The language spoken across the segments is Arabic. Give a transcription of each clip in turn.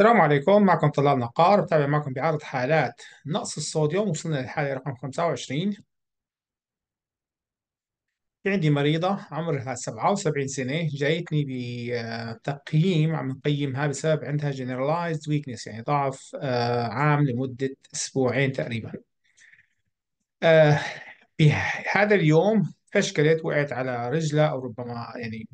السلام عليكم معكم طلال نقار بتابع معكم بعرض حالات نقص الصوديوم وصلنا للحالة رقم 25 في عندي مريضة عمرها 77 سنة جايتني بتقييم عم نقيمها بسبب عندها generalized weakness يعني ضعف آه، عام لمدة أسبوعين تقريبا بهذا آه، اليوم فشكلت وقعت على رجلها أو ربما يعني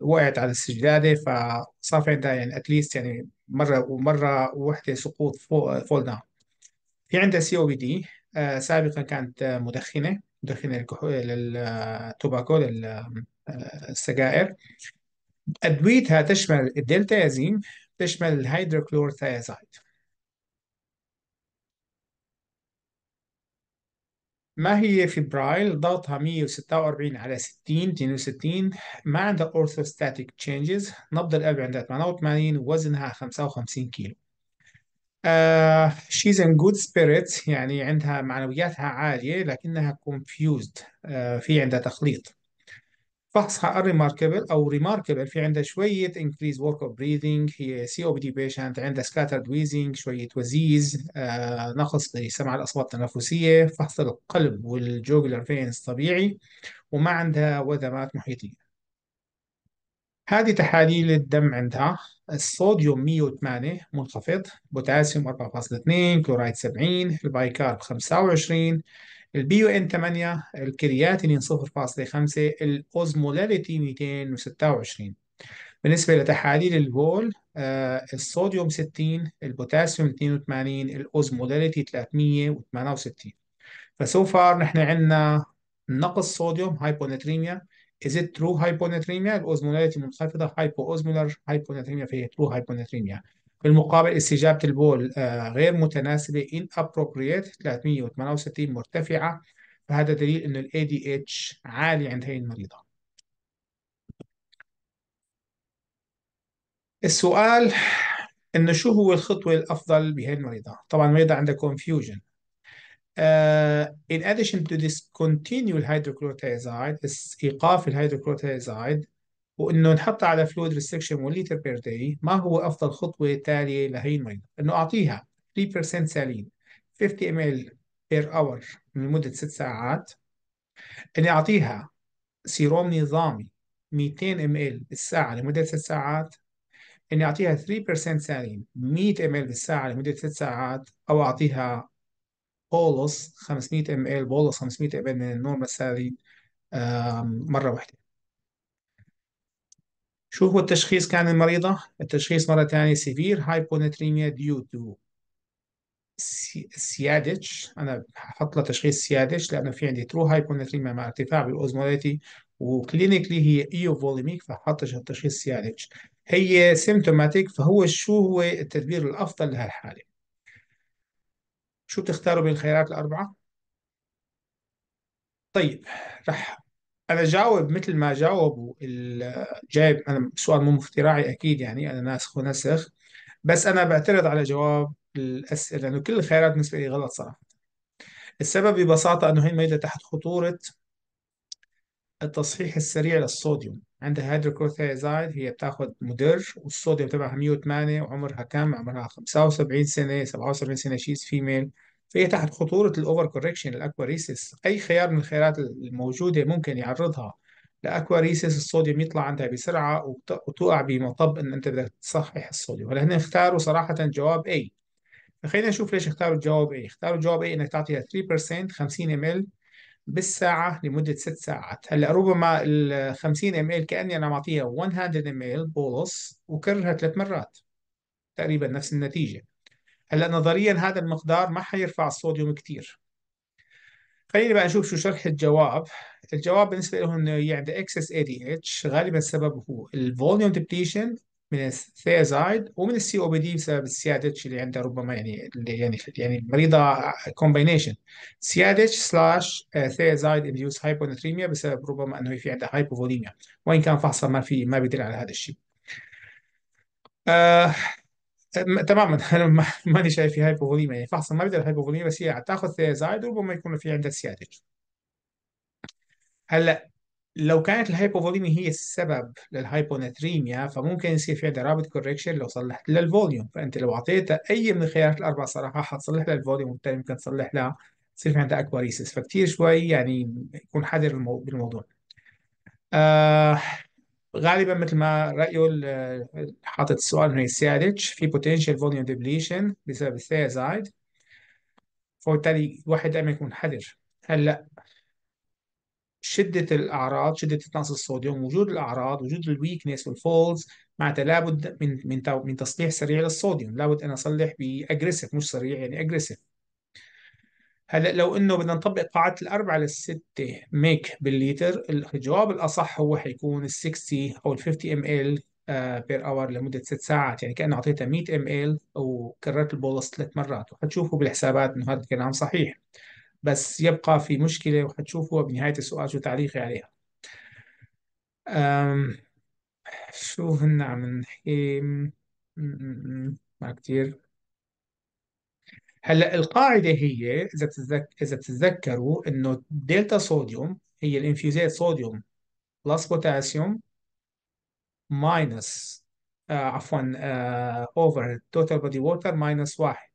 وقعت على السجادة فصار في عندها يعني اتليست يعني مره ومره وحده سقوط فول داون في عندها سي او بي دي سابقا كانت مدخنه مدخنه للتوباكو للسجائر آه، ادويتها تشمل يازين تشمل الهيدروكلورثيازايد ما هي فبرايل ضغطها 146 على 60 62 ما عندها orthostatic changes نبض القلب عندها 88 وزنها 55 كيلو Uh, she's in good spirits يعني عندها معنوياتها عالية لكنها confused uh, في عندها تخليط فحصها unremarkable او remarkable في عندها شويه increased work of breathing هي سي او بي دي patient عندها scattered wheezing شويه وزيز آه نقص بسمع الاصوات التنفسيه فحص القلب والجوجلر فينز طبيعي وما عندها وذمات محيطيه هذه تحاليل الدم عندها الصوديوم 108 منخفض بوتاسيوم 4.2 كلورايد 70 البايكارب 25 البي او ان 8 الكرياتينين 0.5 الاوزمولاريتي 226 بالنسبة لتحاليل البول آه الصوديوم 60 البوتاسيوم 82 الاوزمولاريتي 368 فسو فار نحن عندنا نقص صوديوم هايبوناتريميا is it true hyponatremia الاوزمولاريتي منخفضة hypoosmolar hyponatremia فهي true hyponatremia بالمقابل استجابة البول آه، غير متناسبة inappropriate 368 مرتفعة فهذا دليل أن ال ADH عالي عند هذه المريضة السؤال انه شو هو الخطوة الأفضل بهي المريضة؟ طبعا المريضة عندها confusion. Uh, in addition to discontinue hydrochlorothiazide إيقاف الهيدروكلوروتيازايد وانه نحط على فلويد ريستكشن 1 لتر بير داي ما هو افضل خطوه تاليه لهي المريض انه اعطيها 3% سالين 50 ml بير اور لمده 6 ساعات اني اعطيها سيروم نظامي 200 ml بالساعه لمده 6 ساعات اني اعطيها 3% سالين 100 ml بالساعه لمده 6 ساعات او اعطيها بولص 500 ml بولص 500 ml من النورمال سالين مره واحده شو هو التشخيص كان المريضة؟ التشخيص مرة ثانية سيفير هايبوناتريميا ديو تو سيادج أنا ححط له تشخيص سيادج لأنه في عندي ترو هايبوناتريميا مع ارتفاع بالأوزموليتي وكلينيكلي هي ايو فوليميك فحط تشخيص سيادج هي سيمتوماتيك فهو شو هو التدبير الأفضل لهالحالة؟ شو بتختاروا بين الخيارات الأربعة؟ طيب رح انا جاوب مثل ما جاوبوا جايب انا سؤال مو اختراعي اكيد يعني انا ناسخ ونسخ بس انا بعترض على جواب الاسئله لانه كل الخيارات بالنسبه لي غلط صراحه السبب ببساطه انه هي الميده تحت خطوره التصحيح السريع للصوديوم عندها هيدروكلوثيازايد هي بتاخذ مدر والصوديوم تبعها 108 وعمرها كم؟ عمرها 75 سنه 77 سنه شيز فيميل فهي تحت خطورة الأوفر كوركشن الأكواريسيس أي خيار من الخيارات الموجودة ممكن يعرضها لأكواريسيس الصوديوم يطلع عندها بسرعة وتقع بمطب إن أنت بدك تصحح الصوديوم ولهنا اختاروا صراحة جواب A فخلينا نشوف ليش اختاروا الجواب A اختاروا الجواب A إنك تعطيها 3% 50 ml بالساعة لمدة 6 ساعات هلا ربما ال 50 ml كأني أنا معطيها 100 ml بولص وكررها ثلاث مرات تقريبا نفس النتيجة هلا نظريا هذا المقدار ما حيرفع الصوديوم كثير خلينا بقى نشوف شو شرح الجواب الجواب بالنسبه لهم انه يعني اكسس اي دي اتش غالبا السبب هو الفوليوم ديبليشن من الثيازايد ومن السي او بي دي بسبب السي اتش اللي عندها ربما يعني يعني يعني مريضه كومبينيشن سي اتش سلاش ثيازايد انديوس هايبونتريميا بسبب ربما انه في عندها هايبوفوليميا وان كان فحصها ما في ما بيدل على هذا الشيء آه تماما انا ماني شايف في هايبوفوليميا يعني فحص ما بدل الهايبوفوليميا بس هي تاخذ ثيازايد وربما يكون في عندها سيادج هلا لو كانت الهايبوفوليميا هي السبب للهايبوناتريميا فممكن يصير في عندها رابط كوريكشن لو صلحت لها الفوليوم فانت لو اعطيتها اي من الخيارات الاربع صراحه حتصلح لها الفوليوم وبالتالي ممكن تصلح لها تصير في عندها اكواريسس فكتير شوي يعني يكون حذر بالموضوع آه غالبا مثل ما رأيه حاطط السؤال هنا سادج في بوتنشال فوليوم ديبليشن بسبب الثيازايد فبالتالي الواحد دائما يكون حذر هلا شدة الأعراض شدة نقص الصوديوم وجود الأعراض وجود الويكنس والفولز معناتها لابد من من من تصليح سريع للصوديوم لابد ان أصلح بأجريسيف مش سريع يعني أجريسيف هلا لو انه بدنا نطبق قاعدة الأربعة للستة ميك بالليتر الجواب الأصح هو حيكون ال 60 أو ال 50 ام ال بير اور لمدة ست ساعات يعني كأنه أعطيتها 100 ام ال وكررت البولس ثلاث مرات وحتشوفوا بالحسابات إنه هذا الكلام صحيح بس يبقى في مشكلة وحتشوفوا بنهاية السؤال شو تعليقي عليها أم شو هن عم نحكي ما كثير هلا القاعده هي اذا تتذكر اذا بتتذكروا انه دلتا صوديوم هي الانفيوزات صوديوم بلس بوتاسيوم ماينس آه عفوا اوفر توتال بودي ووتر ماينس واحد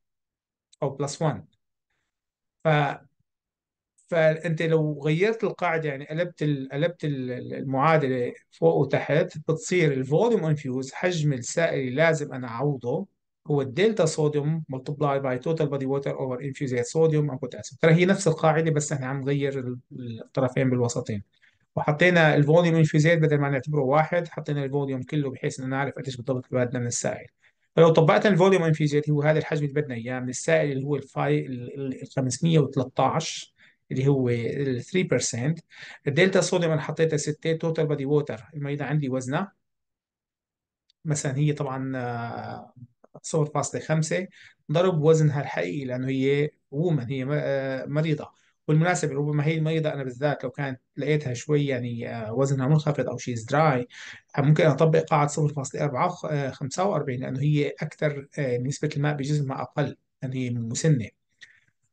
او بلس 1 ف فانت لو غيرت القاعده يعني قلبت ال... قلبت المعادله فوق وتحت بتصير الفوليوم انفيوز حجم السائل اللي لازم انا اعوضه هو الدلتا صوديوم ملتبلاي باي توتال بادي ووتر اوفر انفيوزيت صوديوم او بوتاسيوم ترى هي نفس القاعده بس احنا نغير الطرفين بالوسطين وحطينا الفوليوم انفيوزيت بدل ما نعتبره واحد حطينا الفوليوم كله بحيث انه نعرف قديش بالضبط بدنا من السائل فلو طبقت الفوليوم انفيوزيت هو هذا الحجم اللي بدنا اياه من السائل اللي هو الفاي ال 513 اللي هو 3% الدلتا صوديوم انا حطيتها 6 توتال بادي ووتر المينا عندي وزنها مثلا هي طبعا آه، 0.5 ضرب وزنها الحقيقي لأنه هي وومن هي آه، مريضة بالمناسبة ربما هي المريضة أنا بالذات لو كانت لقيتها شوي يعني آه، وزنها منخفض أو شيء دراي آه، ممكن أطبق قاعدة 0.45 لأنه هي أكثر نسبة الماء بجسمها أقل لأن هي مسنة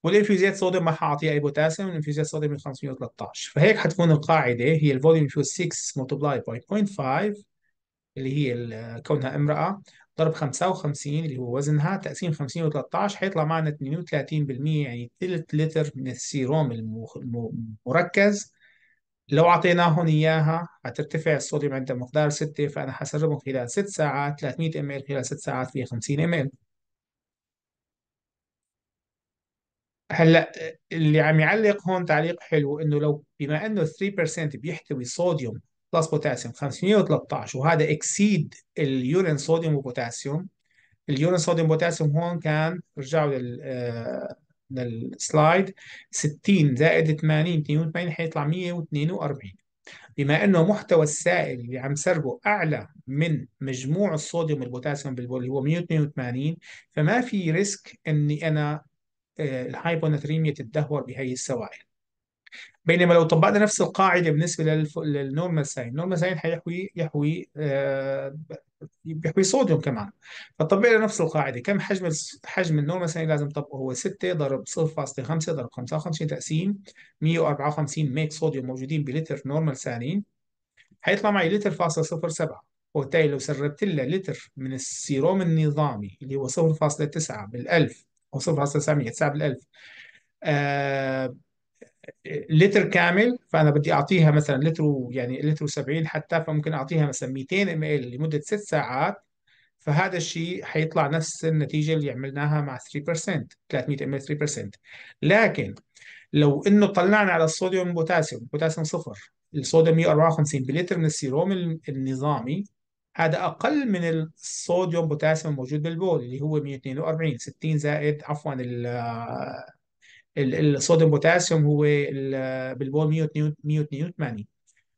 والانفيوزيات صوديوم ما حاعطيها اي بوتاسيوم والانفيوزيات صوديوم 513 فهيك حتكون القاعده هي الفوليوم 6 ملتبلاي باي 0.5 اللي هي كونها امراه ضرب 55 اللي هو وزنها تقسيم 50 و13 هيطلع معنا 32% يعني ثلث لتر من السيروم المركز لو أعطيناهم إياها هترتفع الصوديوم عند مقدار 6 فأنا حسربهم خلال 6 ساعات 300 ال خلال 6 ساعات فيها 50 ال هلا اللي عم يعلق هون تعليق حلو انه لو بما انه 3% بيحتوي صوديوم بلس بوتاسيوم 513 وهذا اكسيد اليورين صوديوم وبوتاسيوم اليورين صوديوم بوتاسيوم هون كان رجعوا لل آه، للسلايد 60 زائد 80 82 حيطلع 142 بما انه محتوى السائل اللي عم سربه اعلى من مجموع الصوديوم والبوتاسيوم بالبول اللي هو 182 فما في ريسك اني انا آه، الهايبوناتريميا تتدهور بهي السوائل بينما لو طبقنا نفس القاعدة بالنسبة للنورمال ساين النورمال ساين حيحوي يحوي آه... بيحوي صوديوم كمان فطبقنا نفس القاعدة كم حجم حجم النورمال ساين لازم طبقه هو 6 ضرب 0.5 ضرب 55 تقسيم 154 ميك صوديوم موجودين بلتر نورمال سالين حيطلع معي لتر فاصل 0.7 وبالتالي لو سربت لها لتر من السيروم النظامي اللي هو 0.9 بالألف أو 0.900 9 بالألف آه لتر كامل فانا بدي اعطيها مثلا لتر يعني لتر 70 حتى فممكن اعطيها مثلا 200 ام ال لمده 6 ساعات فهذا الشيء حيطلع نفس النتيجه اللي عملناها مع 3% 300 ام ال 3% لكن لو انه طلعنا على الصوديوم والبوتاسيوم البوتاسيوم صفر الصوديوم 154 بلتر من السيروم النظامي هذا اقل من الصوديوم بوتاسيوم الموجود بالبول اللي هو 142 60 زائد عفوا الصوديوم بوتاسيوم هو بالبول 182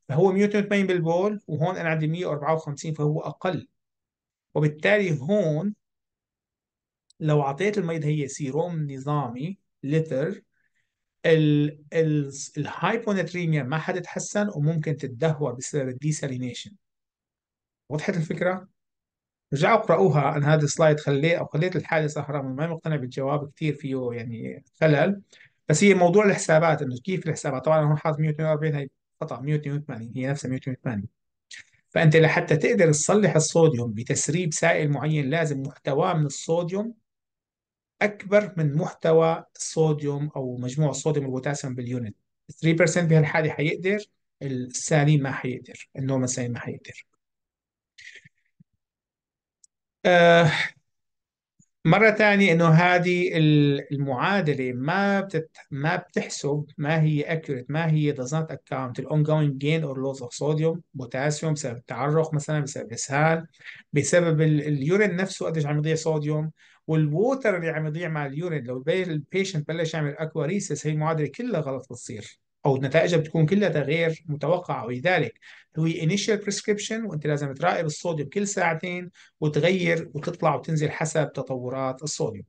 فهو 182 بالبول وهون انا عندي 154 فهو اقل وبالتالي هون لو اعطيت الميض هي سيروم نظامي لتر الهايبوناتريميا ما حتتحسن وممكن تتدهور بسبب الديسالينيشن وضحت الفكره؟ ارجعوا اقرأوها عن هذا السلايد خليه أو خليت الحالة صحراء ما مقتنع بالجواب كثير فيه يعني خلل بس هي موضوع الحسابات إنه كيف الحسابات طبعا هون حاط 142 هي خطأ 182 هي نفسها 182 فأنت لحتى تقدر تصلح الصوديوم بتسريب سائل معين لازم محتواه من الصوديوم أكبر من محتوى الصوديوم أو مجموع الصوديوم والبوتاسيوم باليونت 3% بهالحالة حيقدر السالي ما حيقدر النورمال سالي ما حيقدر آه مرة ثانية إنه هذه المعادلة ما بتت ما بتحسب ما هي اكيوريت ما هي does not account the ongoing gain or loss of sodium بوتاسيوم بسبب التعرق مثلا بسبب الإسهال بسبب اليورين نفسه قديش عم يضيع صوديوم والووتر اللي عم يضيع مع اليورين لو البيشنت بلش يعمل اكواريسس هي المعادلة كلها غلط بتصير او نتائجها بتكون كلها غير متوقعه ولذلك هي انيشال بريسكريبشن وانت لازم تراقب الصوديوم كل ساعتين وتغير وتطلع وتنزل حسب تطورات الصوديوم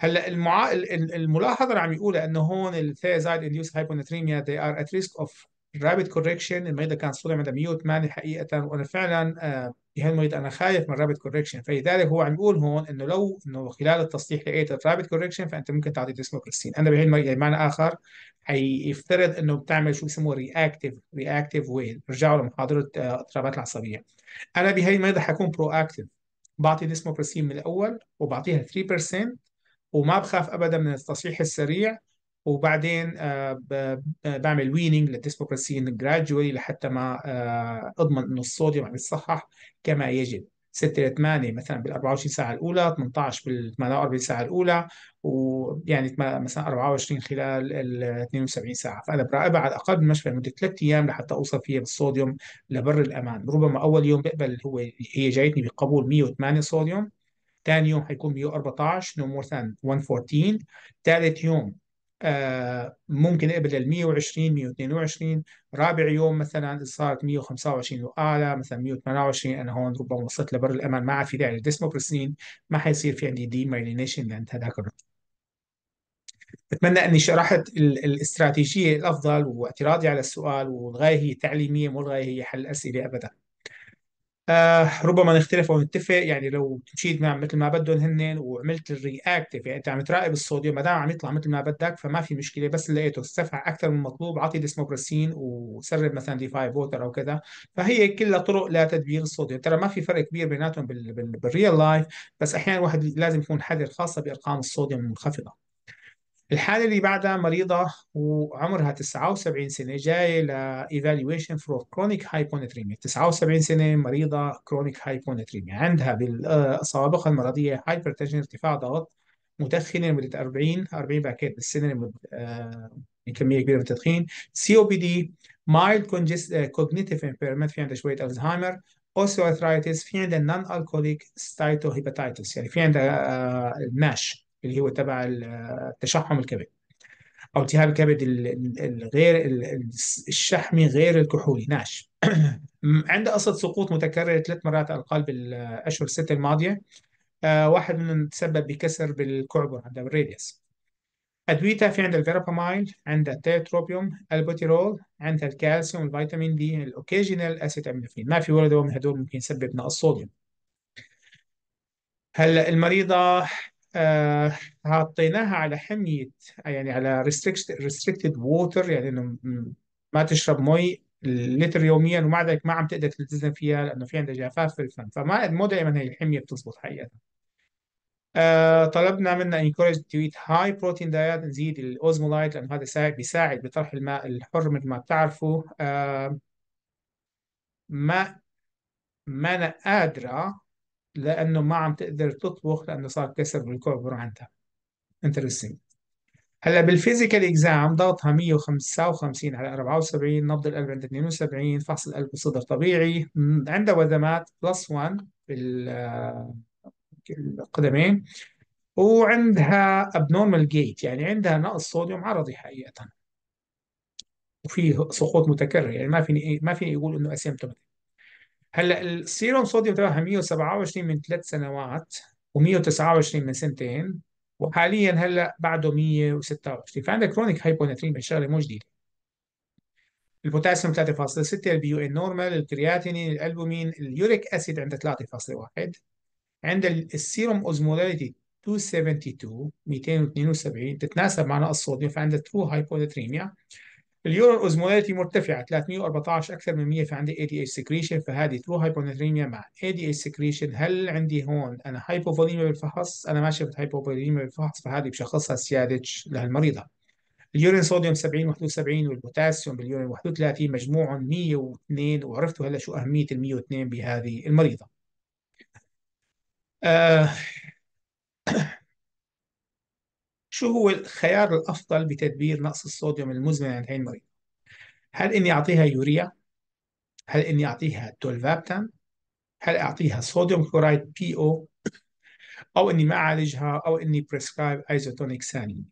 هلا المع... الملاحظه اللي عم يقولها انه هون الثيازايد انديوس هايبوناتريميا they are at risk of الرابيد كوريكشن كان كانت صدمه ميوت ماني حقيقه وانا فعلا آه، بهي المريض انا خايف من الرابيد كوريكشن فلذلك هو عم يقول هون انه لو انه خلال التصليح لقيت الرابيد كوريكشن فانت ممكن تعطي ديسموكريسين انا بهي المريض بمعنى يعني اخر حيفترض انه بتعمل شو اسمه رياكتيف رياكتيف ويل رجعوا لمحاضره آه، اضطرابات العصبيه انا بهي الميضة حكون برو اكتيف بعطي ديسموكريسين من الاول وبعطيها 3% وما بخاف ابدا من التصحيح السريع وبعدين آه، آه، بعمل ويننج للديسبوبرسين جراجولي لحتى ما آه، اضمن انه الصوديوم عم يتصحح كما يجب 6 ل 8 مثلا بال 24 ساعه الاولى 18 بال 48 ساعه الاولى ويعني مثلا 24 خلال ال 72 ساعه فانا براقبها على الاقل بالمشفى لمده ثلاث ايام لحتى اوصل فيها بالصوديوم لبر الامان ربما اول يوم بقبل هو هي جايتني بقبول 108 صوديوم ثاني يوم حيكون 114 نو مور ثان 114 ثالث يوم آه، ممكن قبل ال 120 122 رابع يوم مثلا صارت 125 واعلى مثلا 128 انا هون ربما وصلت لبر الامان ما عاد في داعي للديسموبرسين ما حيصير في عندي دي مايلينيشن لانت هذاك الرقم بتمنى اني شرحت الاستراتيجيه الافضل واعتراضي على السؤال والغايه هي تعليميه مو الغايه هي حل اسئله ابدا آه ربما نختلف او نتفق يعني لو مشيت مع مثل ما بدهم هن وعملت الرياكتيف يعني انت عم تراقب الصوديوم ما دام عم يطلع مثل ما بدك فما في مشكله بس لقيته ارتفع اكثر من المطلوب عطي ديسموبرسين وسرب مثلا دي 5 ووتر او كذا فهي كلها طرق لتدبير الصوديوم ترى ما في فرق كبير بيناتهم بالريال لايف بس احيانا الواحد لازم يكون حذر خاصه بارقام الصوديوم المنخفضه الحالة اللي بعدها مريضة وعمرها 79 سنة جاية ل evaluation for chronic hyponatremia 79 سنة مريضة chronic hyponatremia عندها بالسوابق المرضية hypertension ارتفاع ضغط مدخنة لمدة 40 40 باكيت بالسنة لمدة آه، كمية كبيرة من التدخين سي او بي دي mild آه، cognitive impairment في عندها شوية الزهايمر osteoarthritis في عندها non alcoholic steatohepatitis يعني في عندها ناش آه، اللي هو تبع التشحم الكبد او التهاب الكبد الغير الشحمي غير الكحولي ناش عند قصد سقوط متكرر ثلاث مرات على القلب الأشهر الستة الماضية آه واحد منهم تسبب بكسر بالكعبر عند الريديس أدويتها في عندها الفيرابامايل عندها التيتروبيوم البوتيرول عندها الكالسيوم الفيتامين دي الأوكيجينال امينوفين ما في ولا دواء من هدول ممكن يسبب نقص صوديوم هلا المريضة حطيناها آه، على حمية يعني على restricted, ريستريكتد water يعني انه ما تشرب مي لتر يوميا ومع ذلك ما عم تقدر تلتزم فيها لانه في عندها جفاف في الفم فما مو دائما هي الحميه بتزبط حقيقه آه طلبنا منها encourage to eat high protein diet نزيد الاوزمولايت لانه هذا ساعد بيساعد بطرح الماء الحر مثل ما بتعرفوا آه ما ما انا قادره لانه ما عم تقدر تطبخ لانه صار كسر بالكوربر عندها انترستنج هلا بالفيزيكال اكزام ضغطها 155 على 74 نبض القلب عند 72 فحص القلب والصدر طبيعي عندها وزمات بلس 1 بالقدمين وعندها ابنورمال جيت يعني عندها نقص صوديوم عرضي حقيقه وفي سقوط متكرر يعني ما فيني إيه، ما فيني اقول انه اسيمتوماتيك هلا السيروم صوديوم تبعها 127 من ثلاث سنوات و129 من سنتين وحاليا هلا بعده 126 فعندك كرونيك هايبوناتريميا شغله مو جديده البوتاسيوم 3.6 البي يو ان نورمال الكرياتينين الالبومين اليوريك اسيد عند 3.1 عند السيروم اوزموليتي 272 272 تتناسب مع نقص الصوديوم فعندها ترو هايبوناتريميا اليورو اوزمولاريتي مرتفعه 314 اكثر من 100 فعندي اي دي اتش سكريشن فهذه ترو هايبوناتريميا مع اي دي اتش سكريشن هل عندي هون انا هايبوفوليميا بالفحص انا ما شفت هايبوفوليميا بالفحص فهذه بشخصها سيادتش لهالمريضه اليورين صوديوم 70 71 والبوتاسيوم باليورين 31 مجموعهم 102 وعرفتوا هلا شو اهميه ال 102 بهذه المريضه آه شو هو الخيار الأفضل بتدبير نقص الصوديوم المزمن عند هاي المريض هل إني أعطيها يوريا؟ هل إني أعطيها تولفابتان؟ هل أعطيها صوديوم كلورايد بي أو؟ أو إني ما أعالجها أو إني بريسكرايب أيزوتونيك ثاني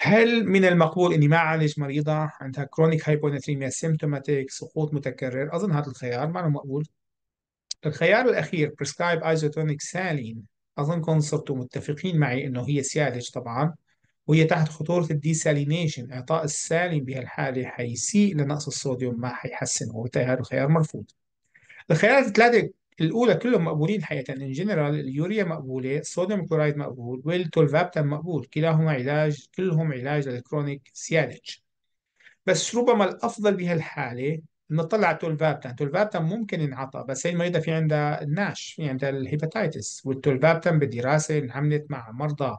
هل من المقبول إني ما أعالج مريضة عندها كرونيك هايبوناتريميا سيمتوماتيك سقوط متكرر؟ أظن هذا الخيار ما مقبول الخيار الأخير بريسكرايب ايزوتونيك سالين أظنكم صرتوا متفقين معي إنه هي سيالج طبعا وهي تحت خطورة الديسالينيشن إعطاء السالم بهالحالة حيسيء لنقص الصوديوم ما حيحسن وبالتالي هذا الخيار مرفوض الخيارات الثلاثة الأولى كلهم مقبولين حقيقة إن جنرال اليوريا مقبولة الصوديوم كلورايد مقبول والتولفابتان مقبول كلاهما علاج كلهم علاج للكرونيك سيالج بس ربما الأفضل بهالحالة نطلع التولفابتان التولفابتان ممكن ينعطى بس هي المريضة في عندها الناش في عندها الهيباتيتس والتولفابتان بدراسة انعملت مع مرضى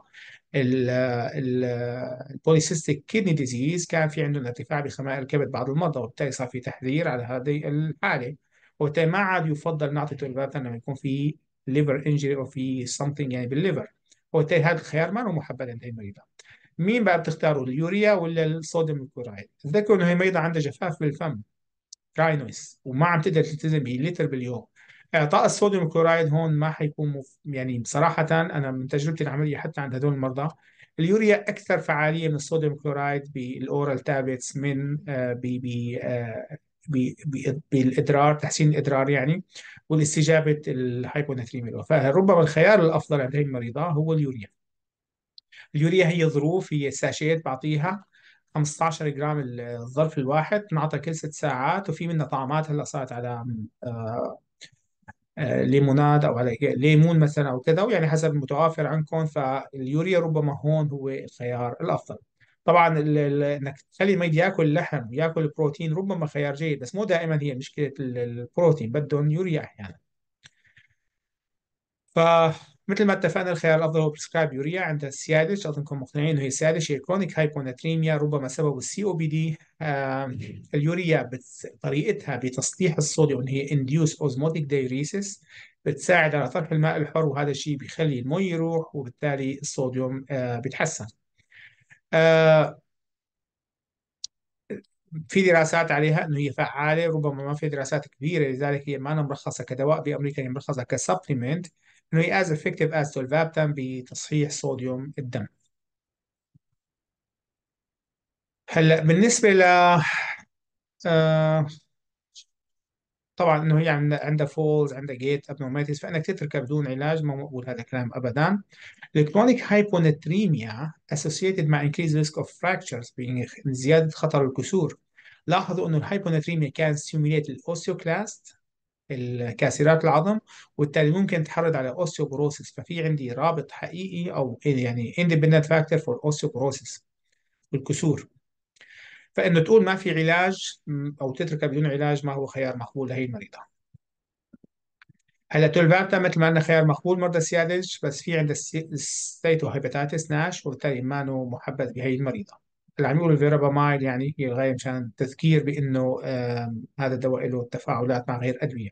البوليسيستيك كيدني ديزيز كان في عندهم ارتفاع بخمائر الكبد بعض المرضى وبالتالي صار في تحذير على هذه الحالة وبالتالي ما عاد يفضل نعطي التولفابتان لما يكون في ليفر انجري او في something يعني بالليفر وبالتالي هذا الخيار ما هو محبب عند هي المريضة مين بقى بتختاروا اليوريا ولا الصوديوم كلورايد؟ تذكروا انه هي مريضة عندها جفاف بالفم كاينويس وما عم تقدر تلتزم به لتر باليوم اعطاء الصوديوم كلورايد هون ما حيكون مف... يعني بصراحه انا من تجربتي العمليه حتى عند هدول المرضى اليوريا اكثر فعاليه من الصوديوم كلورايد بالاورال تابلتس من آه ب ب آه، ب... ب... بالادرار تحسين الادرار يعني والاستجابه الهايبوناتريميا فربما الخيار الافضل عند هذه المريضه هو اليوريا اليوريا هي ظروف هي ساشيت بعطيها 15 جرام الظرف الواحد نعطى كل ست ساعات وفي منها طعمات هلا صارت على آه، آه، ليموناد او على ليمون مثلا او كذا ويعني حسب المتوافر عندكم فاليوريا ربما هون هو الخيار الافضل طبعا انك تخلي الميت ياكل لحم وياكل بروتين ربما خيار جيد بس مو دائما هي مشكله البروتين بدهم يوريا احيانا ف مثل ما اتفقنا الخيار الافضل هو بريسكرايب يوريا عند السياده اظنكم مقتنعين انه هي سياده هي كرونيك هايبوناتريميا ربما سبب السي او بي دي اليوريا بطريقتها طريقتها بتصليح الصوديوم هي انديوس اوزموتيك دايريسيس بتساعد على طرح الماء الحر وهذا الشيء بيخلي المي يروح وبالتالي الصوديوم آه بيتحسن آه، في دراسات عليها انه هي فعاله ربما ما في دراسات كبيره لذلك هي ما مرخصه كدواء بامريكا هي مرخصه كسبلمنت انه هي از افكتيف از سولفابتان بتصحيح صوديوم الدم هلا بالنسبه ل آه، طبعا انه هي عندها فولز عندها جيت ابنورماليتيز فانك تتركها بدون علاج ما مقبول هذا الكلام ابدا الكترونيك هايبونتريميا associated مع increased risk of fractures يعني زياده خطر الكسور لاحظوا انه الهايبونتريميا كان سيميليت الاوسيوكلاست الكاسرات العظم وبالتالي ممكن تحرض على اوستيوبروسيس ففي عندي رابط حقيقي او يعني اندبندنت فاكتور فور osteoporosis الكسور فانه تقول ما في علاج او تتركها بدون علاج ما هو خيار مقبول لهي المريضه هلا تولفابتا مثل ما قلنا خيار مقبول مرضى السيادج بس في عندها السيتو هيباتيتس ناش وبالتالي ما محبذ بهي المريضه اللي عم يقولوا يعني هي الغايه مشان تذكير بانه هذا الدواء له تفاعلات مع غير ادويه.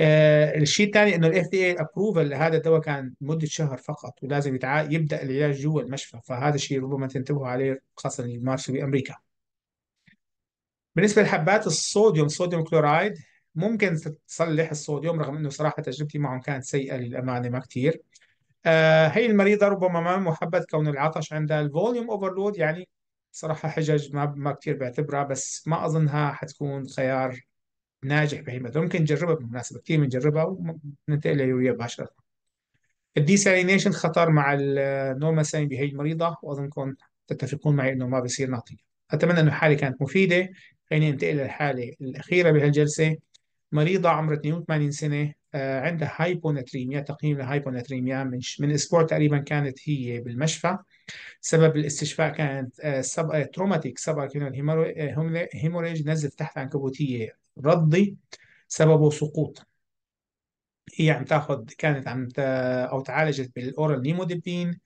آه، الشيء الثاني انه الاف دي اي ابروفل لهذا الدواء كان مده شهر فقط ولازم يتع... يبدا العلاج جوا المشفى فهذا الشيء ربما تنتبهوا عليه خاصه اللي يمارسوا بامريكا. بالنسبه لحبات الصوديوم صوديوم كلورايد ممكن تصلح الصوديوم رغم انه صراحه تجربتي معهم كانت سيئه للامانه ما كثير. آه هي المريضه ربما ما محبذ كون العطش عندها الفوليوم اوفرلود يعني صراحة حجج ما ما كثير بعتبرها بس ما أظنها حتكون خيار ناجح بهي المدرسة ممكن نجربها بالمناسبة كثير بنجربها وننتقل ليوريا مباشرة الديسالينيشن خطر مع ساين بهي المريضة وأظنكم تتفقون معي إنه ما بصير نعطيها أتمنى إنه الحالة كانت مفيدة خليني ننتقل للحالة الأخيرة بهالجلسة مريضه عمرها 82 سنه آه، عندها هايبوناتريميا تقييم لهايبوناتريميا من من اسبوع تقريبا كانت هي بالمشفى سبب الاستشفاء كانت آه، سب تروماتيك آه، سباركينال هيموريج نزف تحت عنكبوتيه رضي سببه سقوط هي عم تاخذ كانت عم او تعالجت بالاورال نيمودبين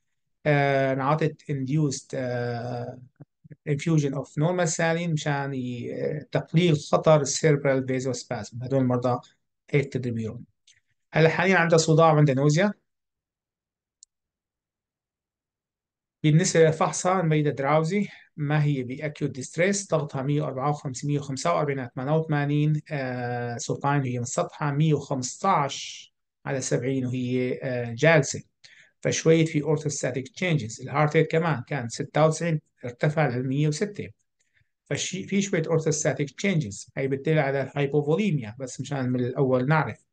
انعطت انديوست infusion of normal saline مشان تقليل خطر cerebral vasospasm هدول المرضى هيك تدريبيهم هلا حاليا عنده صداع وعنده نوزيا بالنسبة لفحصها الميدة دراوزي ما هي بأكيوت ديستريس ضغطها 154 145 88 آه سلطان هي مسطحة 115 على 70 وهي آه جالسة فشوية في اورثوستاتيك تشينجز الهارت ريت كمان كان 96 ارتفع ل 106 فشي في شوية اورثوستاتيك تشينجز هي بتدل على الهايبوفوليميا بس مشان من الأول نعرف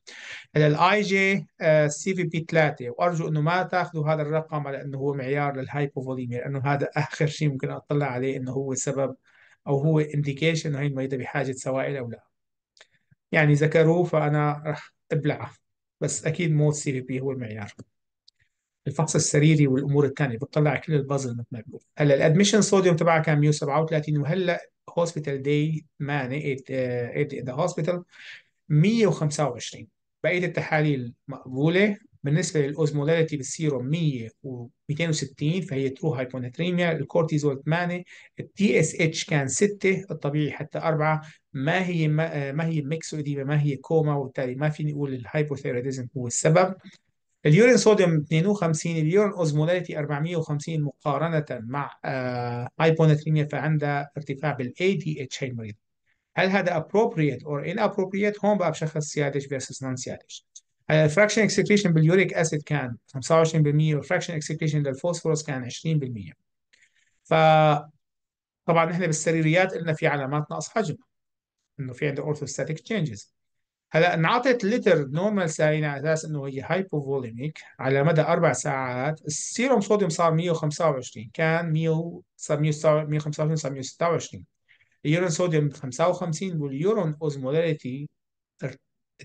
هلا الاي جي سي في بي 3 وارجو انه ما تاخذوا هذا الرقم على انه هو معيار للهايبوفوليميا لانه هذا اخر شيء ممكن اطلع عليه انه هو سبب او هو انديكيشن انه هي المريضه بحاجه سوائل او لا يعني ذكروه فانا راح ابلعه بس اكيد مو سي في بي هو المعيار الفحص السريري والامور الثانيه بتطلع كل البازل مثل ما بيقول هلا الادمشن صوديوم تبعها كان 137 وهلا هوسبيتال داي مان ذا هوسبيتال 125 بقيه التحاليل مقبوله بالنسبه للاوزمولاريتي بالسيروم 100 و 260 فهي ترو هايبوناتريميا الكورتيزول 8 التي اس اتش كان 6 الطبيعي حتى 4 ما هي ما, آه، ما هي ميكسو ما هي كوما وبالتالي ما فيني اقول الهايبوثيروديزم هو السبب اليورين صوديوم 52 اليورين اوزمولاريتي 450 مقارنة مع هايبوناتريميا آه، فعندها ارتفاع بال ADH المريض هل هذا appropriate or inappropriate هون بقى بشخص سيادش versus non سيادش الفراكشن اكسكريشن باليوريك اسيد كان 25% والفراكشن اكسكريشن للفوسفورس كان 20% ف طبعا احنا بالسريريات قلنا في علامات نقص حجم انه في عنده اورثوستاتيك تشينجز هلا انعطت لتر نورمال سالينة على اساس انه هي هايبوفوليميك على مدى اربع ساعات السيروم صوديوم صار 125 كان 100 صار 125 صار 126 اليورين صوديوم 55 واليورين اوزموليتي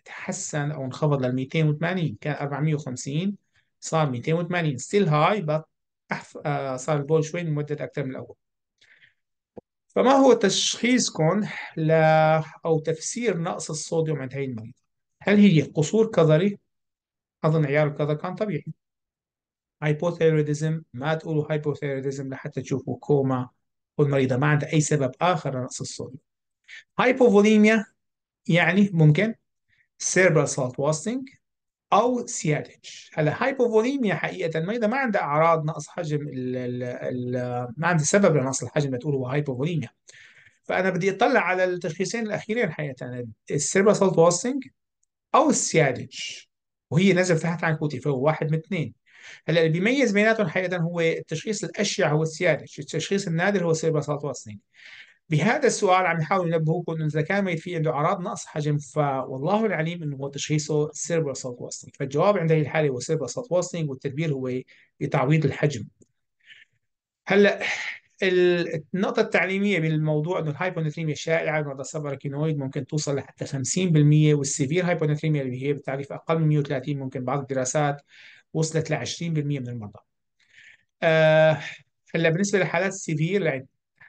تحسن او انخفض لل 280 كان 450 صار 280 ستيل هاي بس صار البول شوي ممدد اكثر من الاول فما هو تشخيصكم ل أو تفسير نقص الصوديوم عند هي المريضة؟ هل هي قصور كظري؟ أظن عيار الكظر كان طبيعي. هايبوثيروديزم ما تقولوا هايبوثيروديزم لحتى تشوفوا كوما والمريضة ما عندها أي سبب آخر لنقص الصوديوم. هايبوفوليميا يعني ممكن cerebral salt wasting او سيالج هلا هايبوفوليميا حقيقه ما اذا ما عندها اعراض نقص حجم ال ال ال ما عندها سبب لنقص الحجم لتقول هو هايبوفوليميا فانا بدي اطلع على التشخيصين الاخيرين حقيقه السيربرال سولت والسنج او السيالج وهي نزل تحت عنكوتي فهو واحد من اثنين هلا اللي بيميز بيناتهم حقيقه هو التشخيص الاشيع هو السيالج التشخيص النادر هو السيربرال سولت والسنج بهذا السؤال عم نحاول ننبهكم انه اذا كان ميت في عنده اعراض نقص حجم فوالله العليم انه هو تشخيصه سيربر سلط واستنج فالجواب عند هي الحاله هو سيربر سلط واستنج والتدبير هو بتعويض الحجم هلا النقطة التعليمية بالموضوع انه الهايبونثريميا الشائعة مرضى السباراكينويد ممكن توصل لحتى 50% والسيفير هايبونثريميا اللي هي بالتعريف اقل من 130 ممكن بعض الدراسات وصلت ل 20% من المرضى. آه هلا بالنسبة لحالات السيفير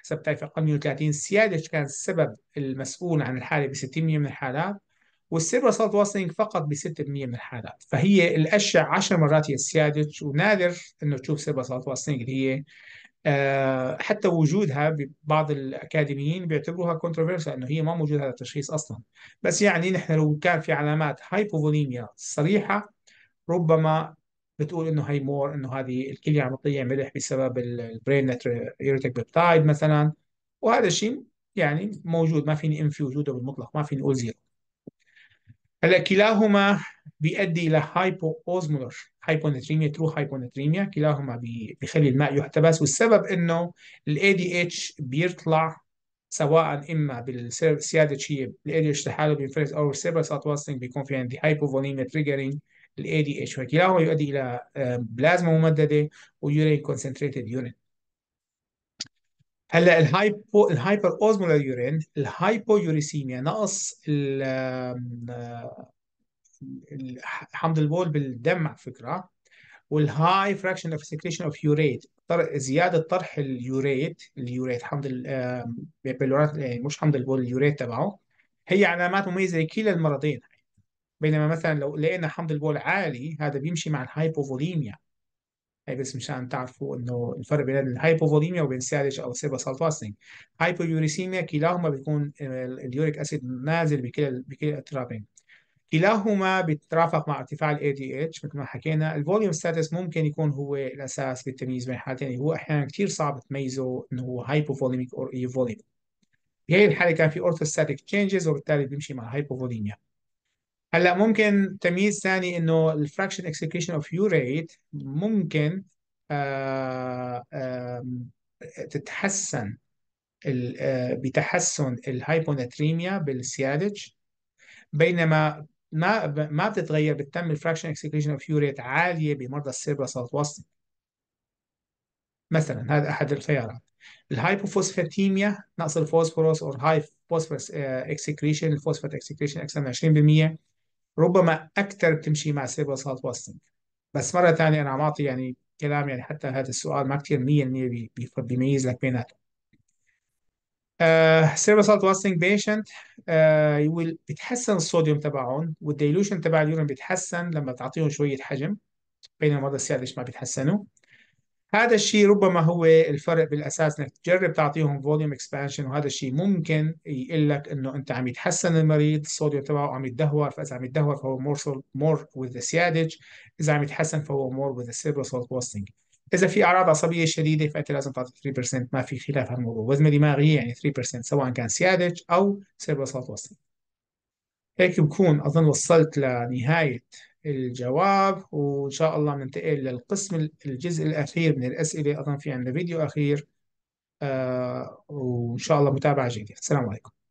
حسب تعرف القرن 130 السيادج كان السبب المسؤول عن الحالة ب 60% من الحالات والسيرفر صارت واصلينج فقط ب 6% من الحالات فهي الأشع 10 مرات هي السيادج ونادر انه تشوف سيرفر صارت واصلينج اللي هي آه، حتى وجودها بعض الاكاديميين بيعتبروها كونتروفيرسال انه هي ما موجود هذا التشخيص اصلا بس يعني نحن لو كان في علامات هايبوفوليميا صريحه ربما بتقول انه هي مور انه هذه الكليه عم تضيع ملح بسبب البرين نت بيبتايد مثلا وهذا الشيء يعني موجود ما فيني انفي وجوده بالمطلق ما فيني اقول زيرو هلا كلاهما بيؤدي الى هايبو اوزمولر هايبوناتريميا ترو هايبوناتريميا كلاهما بيخلي الماء يحتبس والسبب انه الاي دي اتش بيطلع سواء اما بالسياده شيء الاي دي اتش لحاله بينفرز او السيربس واستنج بيكون في عندي هايبوفوليميا تريجرينج للاي دي اتش وكلاهما يؤدي الى آه، بلازما ممدده ويورين كونسنتريتد يورين هلا الهايبو الهايبر اوزمولار يورين الهايبو يوريسيميا نقص آه، حمض البول بالدم على فكره والهاي فراكشن اوف سكريشن اوف يوريت زياده طرح اليوريت اليوريت حمض بلورات يعني مش حمض البول اليوريت تبعه هي علامات مميزه لكلا المرضين بينما مثلا لو لقينا حمض البول عالي هذا بيمشي مع الهايبوفوليميا هي بس مشان تعرفوا انه الفرق بين الهايبوفوليميا وبين سالج او سيبا سالفاسنج هايبويوريسيميا كلاهما بيكون آه، اليوريك اسيد نازل بكل بكل الترابين كلاهما بيترافق مع ارتفاع ال ADH مثل ما حكينا الفوليوم ستاتس ممكن يكون هو الاساس بالتمييز بين الحالتين هو احيانا كثير صعب تميزه انه هو هايبوفوليميك او ايفوليميك بهي الحاله كان في اورثوستاتيك تشينجز وبالتالي بيمشي مع هايبوفوليميا هلا ممكن تمييز ثاني انه الفراكشن اكسكيوشن اوف يو ريت ممكن آه آه تتحسن بتحسن الهايبوناتريميا بالسيادج بينما ما ما بتتغير بتتم الفراكشن اكسكيوشن اوف يو ريت عاليه بمرضى صوت وسط مثلا هذا احد الخيارات الهايبوفوسفاتيميا نقص الفوسفوروس او هاي فوسفورس اكسكريشن الفوسفات اكسكريشن اكثر من 20% ربما أكثر بتمشي مع سيرفر هات واستنج بس مرة ثانية أنا عم أعطي يعني كلام يعني حتى هذا السؤال ما كثير 100% بيميز لك بيناتهم سيرفر هات واستنج بيشنت بتحسن الصوديوم تبعهم والديلوشن تبع اليورين بيتحسن لما تعطيهم شوية حجم بينما مرضى السيادش ما بيتحسنوا هذا الشيء ربما هو الفرق بالاساس انك تجرب تعطيهم فوليوم اكسبانشن وهذا الشيء ممكن يقول لك انه انت عم يتحسن المريض الصوديوم تبعه عم يتدهور فاذا عم يتدهور فهو مور مور وذ سيادج اذا عم يتحسن فهو مور وذ ذا سيربرال سولت بوستنج اذا في اعراض عصبيه شديده فانت لازم تعطي 3% ما في خلاف هالموضوع الموضوع وزمه دماغيه يعني 3% سواء كان سيادج او سيربرال سولت بوستنج هيك بكون اظن وصلت لنهايه الجواب وإن شاء الله ننتقل للقسم الجزء الأخير من الأسئلة أظن في عندنا فيديو أخير آه وإن شاء الله متابعة جيدة السلام عليكم